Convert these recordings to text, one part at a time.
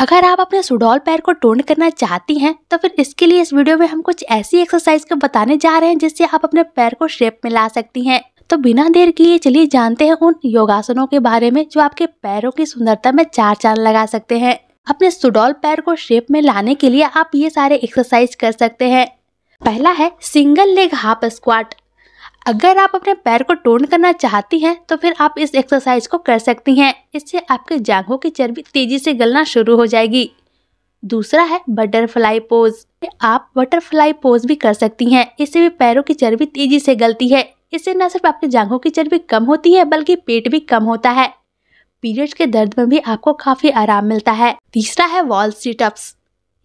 अगर आप अपने सुडौल पैर को टोन करना चाहती हैं तो फिर इसके लिए इस वीडियो में हम कुछ ऐसी एक्सरसाइज को बताने जा रहे हैं जिससे आप अपने पैर को शेप में ला सकती हैं तो बिना देर किए चलिए जानते हैं उन योगासनों के बारे में जो आपके पैरों की सुंदरता में चार चांद लगा सकते हैं अपने सुडौल पैर को शेप में लाने के लिए आप ये सारे एक्सरसाइज कर सकते हैं पहला है सिंगल लेग हाफ स्क्वाट अगर आप अपने पैर को टोन करना चाहती हैं तो फिर आप इस एक्सरसाइज को कर सकती हैं इससे आपके जांघों की चर्बी तेजी से गलना शुरू हो जाएगी दूसरा है बटरफ्लाई पोज आप बटरफ्लाई पोज भी कर सकती हैं इससे भी पैरों की चर्बी तेजी से गलती है इससे न सिर्फ आपके जांघों की चर्बी कम होती है बल्कि पेट भी कम होता है पीरियड्स के दर्द में भी आपको काफी आराम मिलता है तीसरा है वॉल सीटअप्स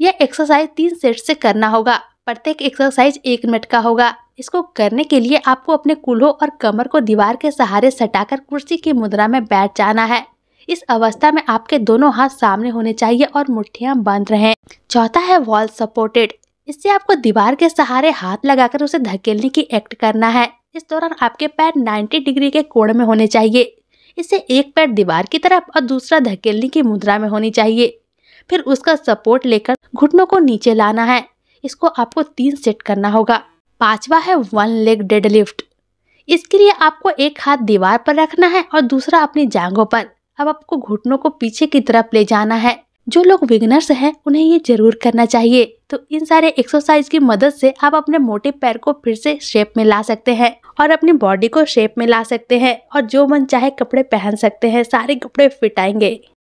यह एक्सरसाइज तीन सेट से करना होगा प्रत्येक एक्सरसाइज एक मिनट का होगा इसको करने के लिए आपको अपने कूल्हों और कमर को दीवार के सहारे सटाकर कुर्सी की मुद्रा में बैठ जाना है इस अवस्था में आपके दोनों हाथ सामने होने चाहिए और मुठ्ठियाँ बंद रहें चौथा है वॉल सपोर्टेड इससे आपको दीवार के सहारे हाथ लगाकर उसे धकेलने की एक्ट करना है इस दौरान आपके पैर 90 डिग्री के कोण में होने चाहिए इससे एक पैर दीवार की तरफ और दूसरा धकेलने की मुद्रा में होनी चाहिए फिर उसका सपोर्ट लेकर घुटनों को नीचे लाना है इसको आपको तीन सेट करना होगा पांचवा है वन लेग डेडलिफ्ट इसके लिए आपको एक हाथ दीवार पर रखना है और दूसरा अपनी जांघों पर अब आपको घुटनों को पीछे की तरफ ले जाना है जो लोग विगनर्स हैं उन्हें ये जरूर करना चाहिए तो इन सारे एक्सरसाइज की मदद से आप अपने मोटे पैर को फिर से शेप में ला सकते हैं और अपनी बॉडी को शेप में ला सकते हैं और जो मन चाहे कपड़े पहन सकते हैं सारे कपड़े फिट आएंगे